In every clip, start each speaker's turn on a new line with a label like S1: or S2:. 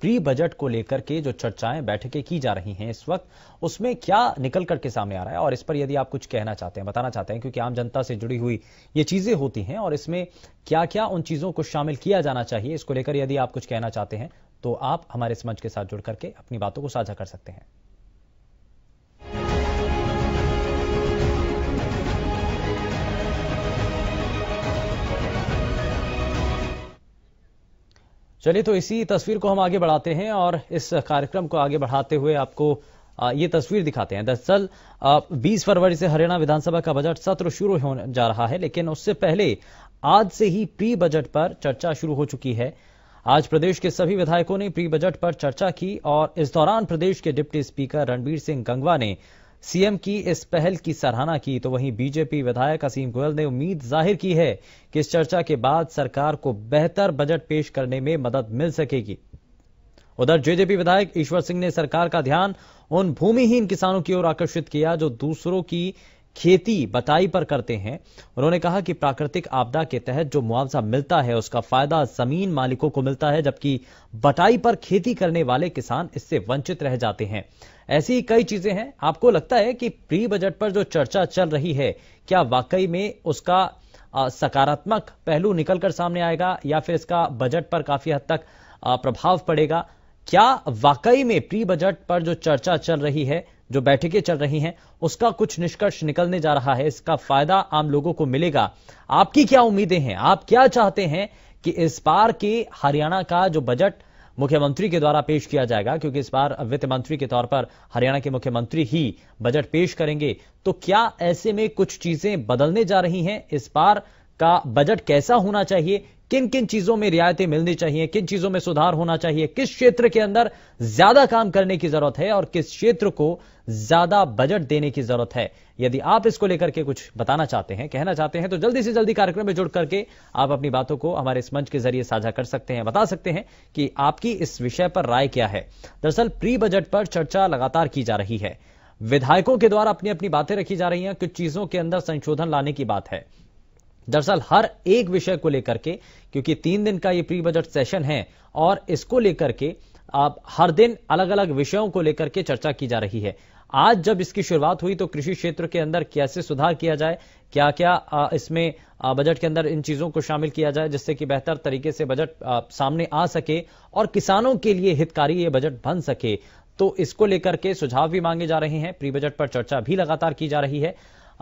S1: Pre budget को लेकर के जो चर्चाएं बैठकें की जा रही हैं इस वक्त उसमें क्या निकल करके सामने आ रहा है और इस पर यदि आप कुछ कहना चाहते हैं बताना चाहते हैं क्योंकि आम जनता से जुड़ी हुई ये चीजें होती हैं और इसमें क्या क्या उन चीजों को शामिल किया जाना चाहिए इसको लेकर यदि आप कुछ कहना चाहते हैं तो आप हमारे इस मंच के साथ जुड़ करके अपनी बातों को साझा कर सकते हैं चलिए तो इसी तस्वीर को हम आगे बढ़ाते हैं और इस कार्यक्रम को आगे बढ़ाते हुए आपको ये तस्वीर दिखाते हैं दरअसल 20 फरवरी से हरियाणा विधानसभा का बजट सत्र शुरू होने जा रहा है लेकिन उससे पहले आज से ही प्री बजट पर चर्चा शुरू हो चुकी है आज प्रदेश के सभी विधायकों ने प्री बजट पर चर्चा की और इस दौरान प्रदेश के डिप्टी स्पीकर रणबीर सिंह गंगवा ने सीएम की इस पहल की सराहना की तो वहीं बीजेपी विधायक असीम गोयल ने उम्मीद जाहिर की है कि इस चर्चा के बाद सरकार को बेहतर बजट पेश करने में मदद मिल सकेगी उधर जेजेपी विधायक ईश्वर सिंह ने सरकार का ध्यान उन भूमिहीन किसानों की ओर आकर्षित किया जो दूसरों की खेती बताई पर करते हैं उन्होंने कहा कि प्राकृतिक आपदा के तहत जो मुआवजा मिलता है उसका फायदा जमीन मालिकों को मिलता है जबकि बटाई पर खेती करने वाले किसान इससे वंचित रह जाते हैं ऐसी कई चीजें हैं आपको लगता है कि प्री बजट पर जो चर्चा चल रही है क्या वाकई में उसका सकारात्मक पहलू निकलकर सामने आएगा या फिर इसका बजट पर काफी हद तक प्रभाव पड़ेगा क्या वाकई में प्री बजट पर जो चर्चा चल रही है जो बैठकें चल रही हैं उसका कुछ निष्कर्ष निकलने जा रहा है इसका फायदा आम लोगों को मिलेगा आपकी क्या उम्मीदें हैं आप क्या चाहते हैं कि इस बार के हरियाणा का जो बजट मुख्यमंत्री के द्वारा पेश किया जाएगा क्योंकि इस बार वित्त मंत्री के तौर पर हरियाणा के मुख्यमंत्री ही बजट पेश करेंगे तो क्या ऐसे में कुछ चीजें बदलने जा रही हैं इस बार का बजट कैसा होना चाहिए किन किन चीजों में रियायतें मिलनी चाहिए किन चीजों में सुधार होना चाहिए किस क्षेत्र के अंदर ज्यादा काम करने की जरूरत है और किस क्षेत्र को ज्यादा बजट देने की जरूरत है यदि आप इसको लेकर के कुछ बताना चाहते हैं कहना चाहते हैं तो जल्दी से जल्दी कार्यक्रम में जुड़ करके आप अपनी बातों को हमारे इस मंच के जरिए साझा कर सकते हैं बता सकते हैं कि आपकी इस विषय पर राय क्या है दरअसल प्री बजट पर चर्चा लगातार की जा रही है विधायकों के द्वारा अपनी अपनी बातें रखी जा रही हैं कुछ चीजों के अंदर संशोधन लाने की बात है दरअसल हर एक विषय को लेकर के क्योंकि तीन दिन का ये प्री बजट सेशन है और इसको लेकर के आप हर दिन अलग अलग विषयों को लेकर के चर्चा की जा रही है आज जब इसकी शुरुआत हुई तो कृषि क्षेत्र के अंदर कैसे सुधार किया जाए क्या क्या इसमें बजट के अंदर इन चीजों को शामिल किया जाए जिससे कि बेहतर तरीके से बजट सामने आ सके और किसानों के लिए हितकारी ये बजट बन सके तो इसको लेकर के सुझाव भी मांगे जा रहे हैं प्री बजट पर चर्चा भी लगातार की जा रही है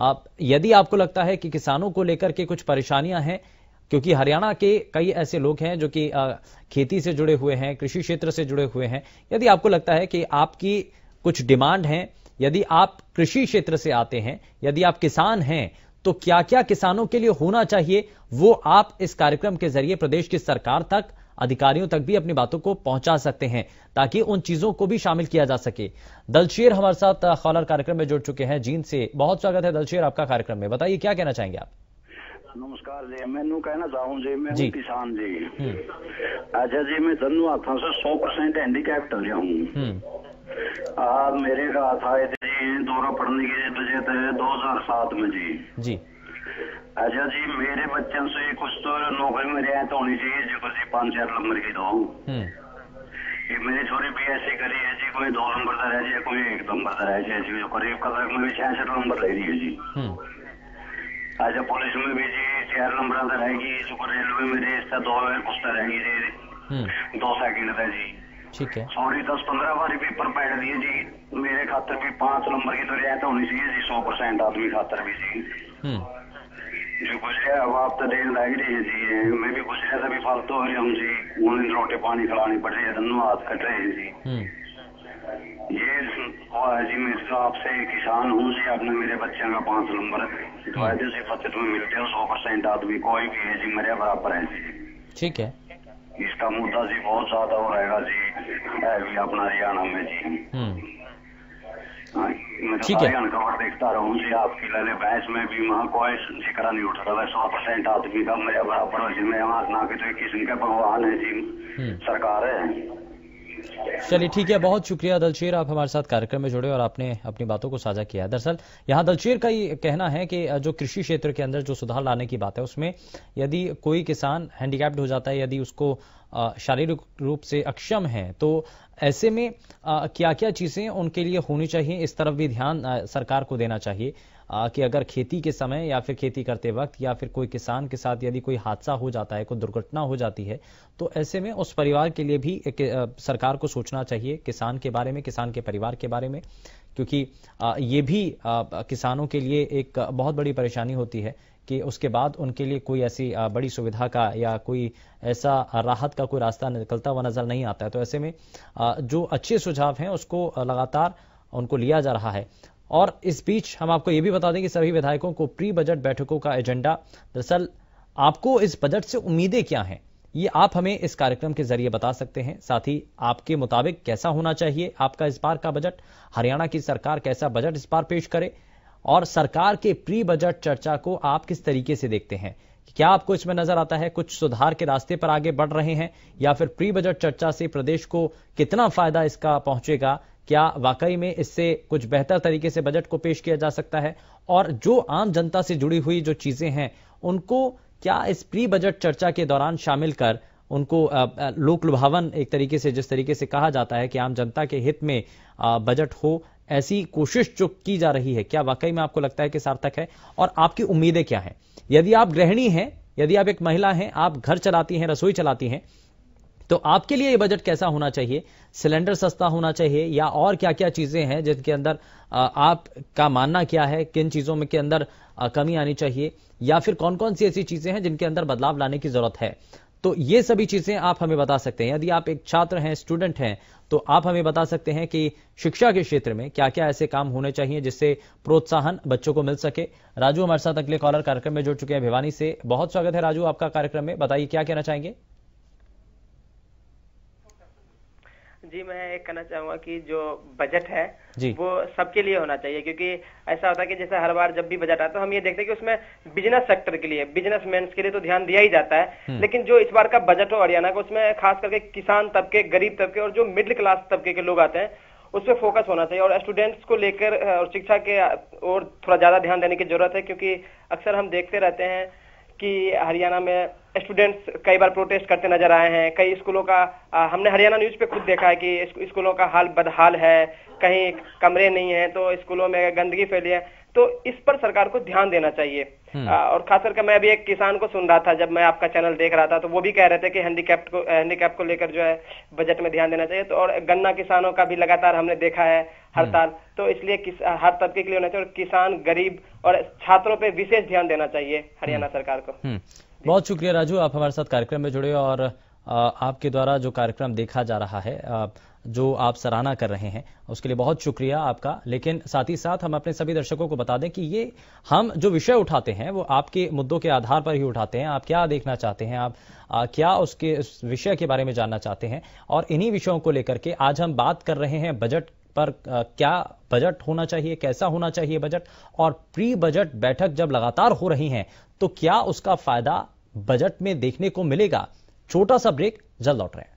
S1: आप यदि आपको लगता है कि किसानों को लेकर के कुछ परेशानियां हैं क्योंकि हरियाणा के कई ऐसे लोग हैं जो कि खेती से जुड़े हुए हैं कृषि क्षेत्र से जुड़े हुए हैं यदि आपको लगता है कि आपकी कुछ डिमांड है यदि आप कृषि क्षेत्र से आते हैं यदि आप किसान हैं तो क्या क्या किसानों के लिए होना चाहिए वो आप इस कार्यक्रम के जरिए प्रदेश की सरकार तक अधिकारियों तक भी अपनी बातों को पहुंचा सकते हैं ताकि उन चीजों को भी शामिल किया जा सके दलशेर हमारे साथ खॉलर कार्यक्रम में जुड़ चुके हैं जींद से बहुत स्वागत है दलशेर आपका कार्यक्रम में बताइए क्या कहना चाहेंगे आप
S2: नमस्कार जी मैं कहना चाहूँ जी मैं जी। किसान जी हम्म। अच्छा जी मैं धनु हाथों से सौ परसेंट रहा हूँ हम्म। मेरे का था जी दौरा पड़ने की तो दो हजार सात में जी जी अच्छा जी मेरे बच्चों से कुछ तो नौकरी में रियायत तो होनी चाहिए जो कुछ पांच चार नंबर की दो
S3: हम्म।
S2: मेरी छोरी बी एस करी है जी कोई दो नंबर का रह जाए कोई एक नंबर का रह जाए जी करीब का वर्ग में भी छियासठ नंबर ले रही है जी
S3: हम्म।
S2: अच्छा पुलिस में भी जी चार नंबर का रहेगी जो रेलवे में दो कुछ तो रहेगी जी हम्म। दो सेकंड का जी ठीक है सॉरी दस पंद्रह बार पेपर बैठ दिए जी मेरे खातर भी पांच नंबर की तो रियायत होनी चाहिए जी सौ परसेंट आदमी खातर भी जी जो है गुजरिया आप तो देन लग रही है जी मैं भी गुजरिया सभी फालतू हो रही हूँ जी उन्हें तो रोटी पानी खिलानी पड़ रही है धन्यवाद कट रहे हैं जी हम्म। ये जी मैं आपसे किसान हूँ जी आपने मेरे बच्चे का पांच नंबर वायदे से फतेह में मिलते हो सौ परसेंट आदमी कोई भी है जी मेरे बराबर है जी ठीक है इसका मुद्दा जी बहुत ज्यादा हो रहेगा जी है भी अपना हरियाणा में जी हम्म। तो ठीक है रिकॉर्ड देखता रहूँ जी आपकी पहले बैच में भी वहाँ कोई शिकरा नहीं उठ रहा है सौ परसेंट आदमी का मेरे बराबर जिम्मेवार ना तो के तो किसी का भगवान है जी हम्म।
S1: सरकार है चलिए ठीक है बहुत शुक्रिया दलचेर आप हमारे साथ कार्यक्रम में जुड़े और आपने अपनी बातों को साझा किया दरअसल यहाँ दलचेर का ये कहना है कि जो कृषि क्षेत्र के अंदर जो सुधार लाने की बात है उसमें यदि कोई किसान हैंडीकैप्ड हो जाता है यदि उसको शारीरिक रूप से अक्षम है तो ऐसे में क्या क्या चीजें उनके लिए होनी चाहिए इस तरफ भी ध्यान सरकार को देना चाहिए कि अगर खेती के समय या फिर खेती करते वक्त या फिर कोई किसान के साथ यदि कोई हादसा हो जाता है कोई दुर्घटना हो जाती है तो ऐसे में उस परिवार के लिए भी एक, सरकार को सोचना चाहिए किसान के बारे में किसान के परिवार के बारे में क्योंकि ये भी किसानों के लिए एक बहुत बड़ी परेशानी होती है कि उसके बाद उनके लिए कोई ऐसी बड़ी सुविधा का या कोई ऐसा राहत का कोई रास्ता निकलता हुआ नजर नहीं आता है तो ऐसे में जो अच्छे सुझाव हैं उसको लगातार उनको लिया जा रहा है और इस बीच हम आपको ये भी बता दें कि सभी विधायकों को प्री बजट बैठकों का एजेंडा दरअसल आपको इस बजट से उम्मीदें क्या हैं ये आप हमें इस कार्यक्रम के जरिए बता सकते हैं साथ ही आपके मुताबिक कैसा होना चाहिए आपका इस बार का बजट हरियाणा की सरकार कैसा बजट इस बार पेश करे और सरकार के प्री बजट चर्चा को आप किस तरीके से देखते हैं क्या आपको इसमें नजर आता है कुछ सुधार के रास्ते पर आगे बढ़ रहे हैं या फिर प्री बजट चर्चा से प्रदेश को कितना फायदा इसका पहुंचेगा क्या वाकई में इससे कुछ बेहतर तरीके से बजट को पेश किया जा सकता है और जो आम जनता से जुड़ी हुई जो चीजें हैं उनको क्या इस प्री बजट चर्चा के दौरान शामिल कर उनको लोक लुभावन एक तरीके से जिस तरीके से कहा जाता है कि आम जनता के हित में बजट हो ऐसी कोशिश जो की जा रही है क्या वाकई में आपको लगता है कि सार्थक है और आपकी उम्मीदें क्या हैं यदि आप गृहिणी हैं यदि आप एक महिला हैं आप घर चलाती हैं रसोई चलाती हैं तो आपके लिए ये बजट कैसा होना चाहिए सिलेंडर सस्ता होना चाहिए या और क्या क्या चीजें हैं जिनके अंदर आपका मानना क्या है किन चीजों में के अंदर कमी आनी चाहिए या फिर कौन कौन सी ऐसी चीजें हैं जिनके अंदर बदलाव लाने की जरूरत है तो ये सभी चीजें आप हमें बता सकते हैं यदि आप एक छात्र हैं स्टूडेंट हैं तो आप हमें बता सकते हैं कि शिक्षा के क्षेत्र में क्या क्या ऐसे काम होने चाहिए जिससे प्रोत्साहन बच्चों को मिल सके राजू हमारे साथ अगले कॉलर कार्यक्रम में जुड़ चुके हैं भिवानी से बहुत स्वागत है राजू आपका कार्यक्रम में बताइए क्या कहना चाहेंगे जी मैं ये कहना चाहूंगा कि जो बजट है जी. वो सबके लिए होना चाहिए क्योंकि ऐसा होता है कि जैसे हर बार जब भी बजट आता है तो हम ये देखते हैं कि उसमें बिजनेस सेक्टर के लिए बिजनेस मैन के लिए तो ध्यान दिया ही जाता है हम्म। लेकिन जो इस बार का बजट हो हरियाणा का उसमें खास करके किसान तबके गरीब तबके और जो मिडिल क्लास तबके के लोग आते हैं उस पर फोकस होना चाहिए और स्टूडेंट्स को लेकर और शिक्षा के और थोड़ा ज्यादा ध्यान देने की जरूरत है क्योंकि अक्सर हम देखते रहते हैं कि हरियाणा में स्टूडेंट्स कई बार प्रोटेस्ट करते नजर आए हैं कई स्कूलों का हमने हरियाणा न्यूज पे खुद देखा है कि स्कूलों का हाल बदहाल है कहीं कमरे नहीं है तो स्कूलों में गंदगी फैली है तो इस पर सरकार को ध्यान देना चाहिए हम्म। आ, और खास करके मैं अभी एक किसान को सुन रहा था जब मैं आपका चैनल देख रहा था तो वो भी कह रहे थे कि हैंडीकैप्ट को हैंडीकैप को लेकर जो है बजट में ध्यान देना चाहिए तो और गन्ना किसानों का भी लगातार हमने देखा है हड़ताल हम्म। तो इसलिए हर तबके के लिए होना चाहिए और किसान गरीब और छात्रों पर विशेष ध्यान देना चाहिए हरियाणा हम्म। सरकार को बहुत शुक्रिया राजू आप हमारे साथ कार्यक्रम में जुड़े और आपके द्वारा जो कार्यक्रम देखा जा रहा है जो आप सराहना कर रहे हैं उसके लिए बहुत शुक्रिया आपका लेकिन साथ ही साथ हम अपने सभी दर्शकों को बता दें कि ये हम जो विषय उठाते हैं वो आपके मुद्दों के आधार पर ही उठाते हैं आप क्या देखना चाहते हैं आप आ, क्या उसके उस विषय के बारे में जानना चाहते हैं और इन्हीं विषयों को लेकर के आज हम बात कर रहे हैं बजट पर क्या बजट होना चाहिए कैसा होना चाहिए बजट और प्री बजट बैठक जब लगातार हो रही है तो क्या उसका फायदा बजट में देखने को मिलेगा छोटा सा ब्रेक जल्द लौट रहे हैं